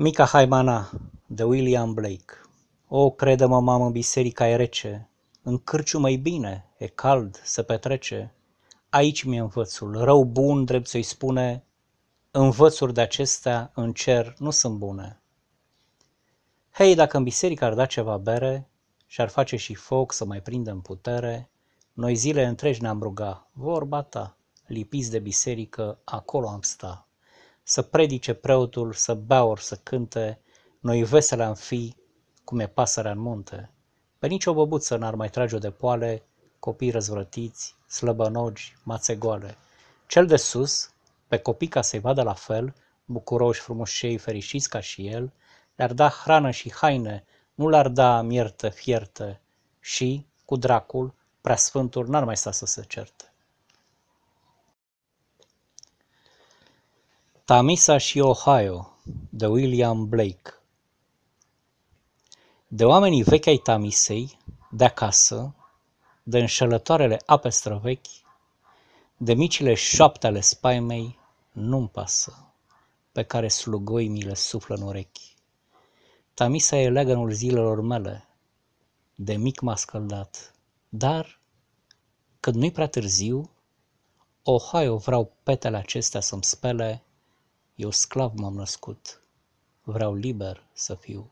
Mica Haimana de William Blake O, crede-mă, mamă, biserica e rece, În mai bine, e cald, să petrece. Aici mi-e învățul, rău bun, drept să-i spune, Învățuri de acestea în cer nu sunt bune. Hei, dacă în biserică ar da ceva bere Și-ar face și foc să mai prindem putere, Noi zile întregi ne-am ruga, vorba ta, Lipiți de biserică, acolo am stat să predice preotul, să bea ori să cânte, noi vesele am fi, cum e pasărea în munte. Pe nicio băbuță n-ar mai trage-o de poale, copii răzvrătiți, slăbănogi, mațe goale. Cel de sus, pe copii ca să-i vadă la fel, bucuroși, frumușei, fericiți ca și el, le-ar da hrană și haine, nu l-ar da miertă, fiertă și, cu dracul, preasfântul n-ar mai sta să se certe. Tamisa și Ohio de William Blake De oamenii vechi ai Tamisei, de acasă, de înșelătoarele ape străvechi, de micile șoapte ale spaimei, nu-mi pasă, pe care slugoi mi le suflă în urechi. Tamisa e legănul zilelor mele, de mic m-a scăldat, dar, când nu-i prea târziu, Ohio vreau petele acestea să-mi spele, eu sclav m-am născut, vreau liber să fiu.